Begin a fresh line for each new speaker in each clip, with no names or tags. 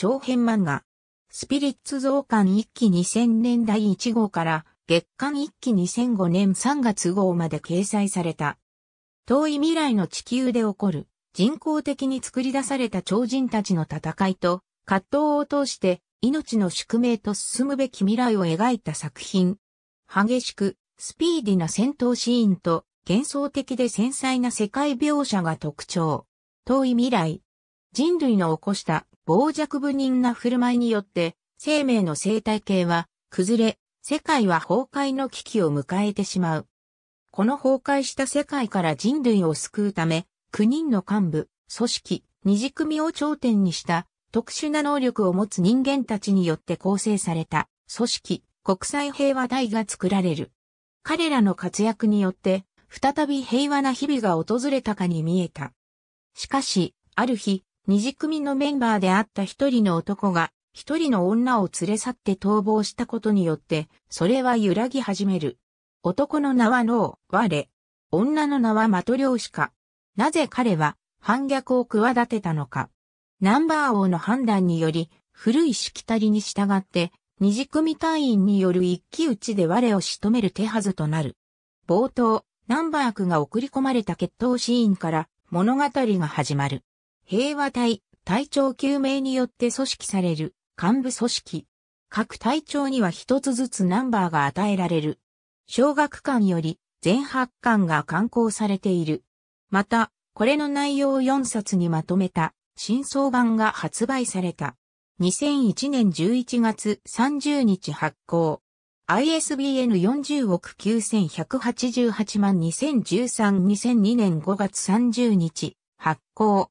長編漫画。スピリッツ増刊1期2000年第1号から月刊1期2005年3月号まで掲載された。遠い未来の地球で起こる人工的に作り出された超人たちの戦いと葛藤を通して命の宿命と進むべき未来を描いた作品。激しくスピーディな戦闘シーンと幻想的で繊細な世界描写が特徴。遠い未来。人類の起こした傍若無人な振る舞いによって、生命の生態系は崩れ、世界は崩壊の危機を迎えてしまう。この崩壊した世界から人類を救うため、9人の幹部、組織、二次組を頂点にした特殊な能力を持つ人間たちによって構成された組織、国際平和大が作られる。彼らの活躍によって、再び平和な日々が訪れたかに見えた。しかし、ある日、二次組のメンバーであった一人の男が、一人の女を連れ去って逃亡したことによって、それは揺らぎ始める。男の名はノー、我。女の名はマトリョーシカ。なぜ彼は反逆を企てたのか。ナンバー王の判断により、古いしきたりに従って、二次組隊員による一騎打ちで我を仕留める手はずとなる。冒頭、ナンバークが送り込まれた決闘シーンから物語が始まる。平和隊、隊長救命によって組織される幹部組織。各隊長には一つずつナンバーが与えられる。小学館より全八巻が刊行されている。また、これの内容を4冊にまとめた新装版が発売された。2001年11月30日発行。ISBN 40億9188万2013-2002年5月30日発行。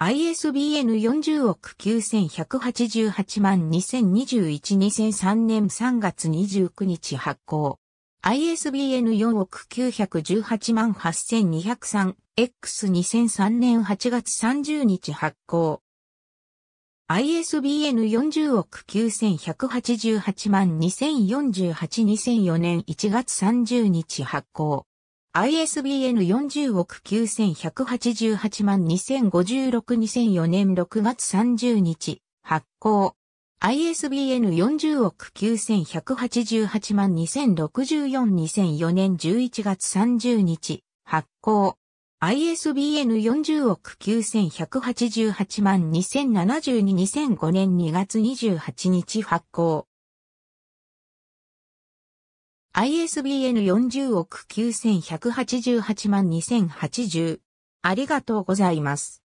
ISBN 40億9188万2021-2003年3月29日発行。ISBN 4億918万 8203X2003 年8月30日発行。ISBN 40億9188万2048-2004年1月30日発行。ISBN 40億9188万2056-2004年6月30日発行。ISBN 40億9188万2064-2004年11月30日発行。ISBN 40億9188万2072-2005年2月28日発行。ISBN 40億9188万2080。ありがとうございます。